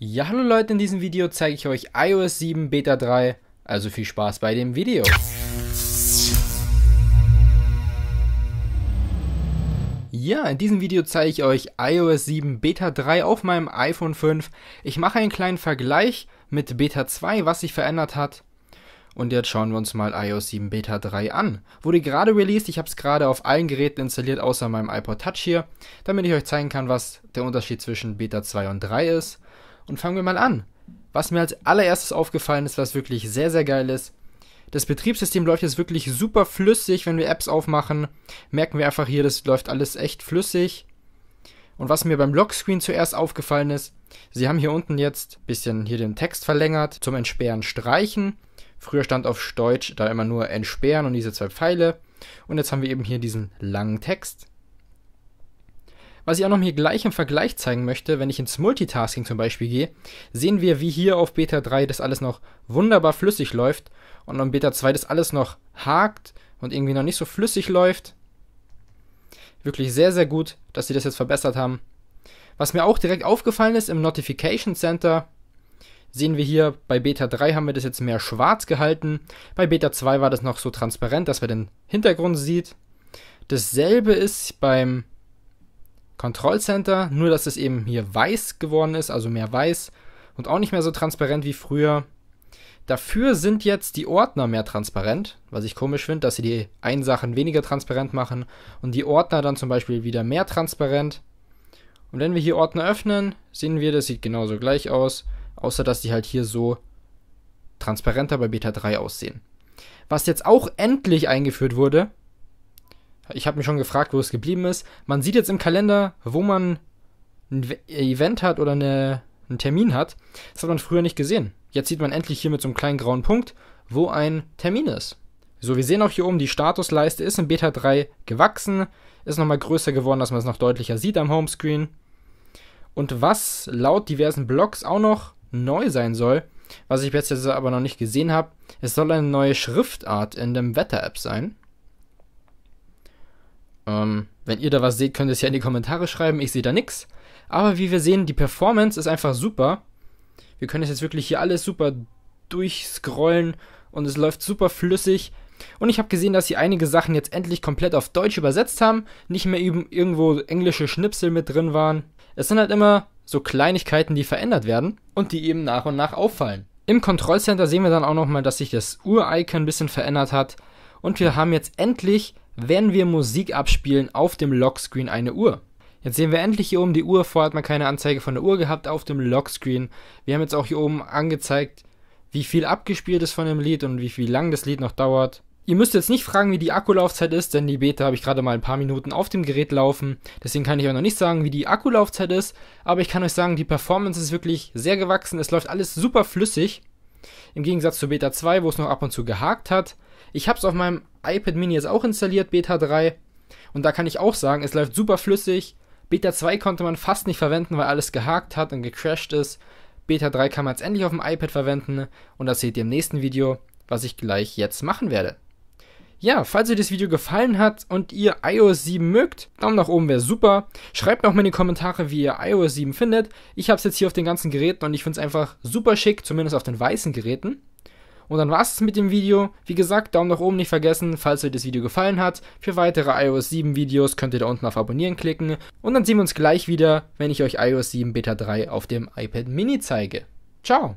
Ja, hallo Leute, in diesem Video zeige ich euch iOS 7 Beta 3, also viel Spaß bei dem Video. Ja, in diesem Video zeige ich euch iOS 7 Beta 3 auf meinem iPhone 5. Ich mache einen kleinen Vergleich mit Beta 2, was sich verändert hat. Und jetzt schauen wir uns mal iOS 7 Beta 3 an. Wurde gerade released, ich habe es gerade auf allen Geräten installiert, außer meinem iPod Touch hier, damit ich euch zeigen kann, was der Unterschied zwischen Beta 2 und 3 ist. Und fangen wir mal an. Was mir als allererstes aufgefallen ist, was wirklich sehr, sehr geil ist. Das Betriebssystem läuft jetzt wirklich super flüssig, wenn wir Apps aufmachen. Merken wir einfach hier, das läuft alles echt flüssig. Und was mir beim Lockscreen zuerst aufgefallen ist, sie haben hier unten jetzt ein bisschen hier den Text verlängert zum Entsperren streichen. Früher stand auf Deutsch da immer nur entsperren und diese zwei Pfeile. Und jetzt haben wir eben hier diesen langen Text. Was ich auch noch hier gleich im Vergleich zeigen möchte, wenn ich ins Multitasking zum Beispiel gehe, sehen wir, wie hier auf Beta 3 das alles noch wunderbar flüssig läuft und auf Beta 2 das alles noch hakt und irgendwie noch nicht so flüssig läuft. Wirklich sehr, sehr gut, dass sie das jetzt verbessert haben. Was mir auch direkt aufgefallen ist im Notification Center, sehen wir hier, bei Beta 3 haben wir das jetzt mehr schwarz gehalten. Bei Beta 2 war das noch so transparent, dass man den Hintergrund sieht. Dasselbe ist beim Control Center, nur dass es eben hier weiß geworden ist, also mehr weiß und auch nicht mehr so transparent wie früher. Dafür sind jetzt die Ordner mehr transparent, was ich komisch finde, dass sie die einen Sachen weniger transparent machen und die Ordner dann zum Beispiel wieder mehr transparent. Und wenn wir hier Ordner öffnen, sehen wir, das sieht genauso gleich aus, außer dass die halt hier so transparenter bei Beta 3 aussehen. Was jetzt auch endlich eingeführt wurde, ich habe mich schon gefragt, wo es geblieben ist. Man sieht jetzt im Kalender, wo man ein äh, Event hat oder eine, einen Termin hat. Das hat man früher nicht gesehen. Jetzt sieht man endlich hier mit so einem kleinen grauen Punkt, wo ein Termin ist. So, wir sehen auch hier oben, die Statusleiste ist in Beta 3 gewachsen, ist nochmal größer geworden, dass man es noch deutlicher sieht am Homescreen. Und was laut diversen Blogs auch noch neu sein soll, was ich bis jetzt aber noch nicht gesehen habe, es soll eine neue Schriftart in dem Wetter-App sein. Ähm, wenn ihr da was seht, könnt ihr es ja in die Kommentare schreiben. Ich sehe da nichts. Aber wie wir sehen, die Performance ist einfach super. Wir können es jetzt wirklich hier alles super durchscrollen und es läuft super flüssig. Und ich habe gesehen, dass sie einige Sachen jetzt endlich komplett auf Deutsch übersetzt haben, nicht mehr irgendwo englische Schnipsel mit drin waren. Es sind halt immer so Kleinigkeiten, die verändert werden und die eben nach und nach auffallen. Im Kontrollcenter sehen wir dann auch nochmal, dass sich das Uhr-Icon ein bisschen verändert hat und wir haben jetzt endlich wenn wir Musik abspielen, auf dem Lockscreen eine Uhr. Jetzt sehen wir endlich hier oben die Uhr. Vorher hat man keine Anzeige von der Uhr gehabt auf dem Lockscreen. Wir haben jetzt auch hier oben angezeigt, wie viel abgespielt ist von dem Lied und wie viel lang das Lied noch dauert. Ihr müsst jetzt nicht fragen, wie die Akkulaufzeit ist, denn die Beta habe ich gerade mal ein paar Minuten auf dem Gerät laufen. Deswegen kann ich euch noch nicht sagen, wie die Akkulaufzeit ist, aber ich kann euch sagen, die Performance ist wirklich sehr gewachsen. Es läuft alles super flüssig. Im Gegensatz zu Beta 2, wo es noch ab und zu gehakt hat. Ich habe es auf meinem iPad Mini jetzt auch installiert, Beta 3. Und da kann ich auch sagen, es läuft super flüssig. Beta 2 konnte man fast nicht verwenden, weil alles gehakt hat und gecrashed ist. Beta 3 kann man jetzt endlich auf dem iPad verwenden und das seht ihr im nächsten Video, was ich gleich jetzt machen werde. Ja, falls euch das Video gefallen hat und ihr iOS 7 mögt, Daumen nach oben wäre super. Schreibt noch mal in die Kommentare, wie ihr iOS 7 findet. Ich habe es jetzt hier auf den ganzen Geräten und ich finde es einfach super schick, zumindest auf den weißen Geräten. Und dann war es mit dem Video. Wie gesagt, Daumen nach oben nicht vergessen, falls euch das Video gefallen hat. Für weitere iOS 7 Videos könnt ihr da unten auf Abonnieren klicken. Und dann sehen wir uns gleich wieder, wenn ich euch iOS 7 Beta 3 auf dem iPad Mini zeige. Ciao!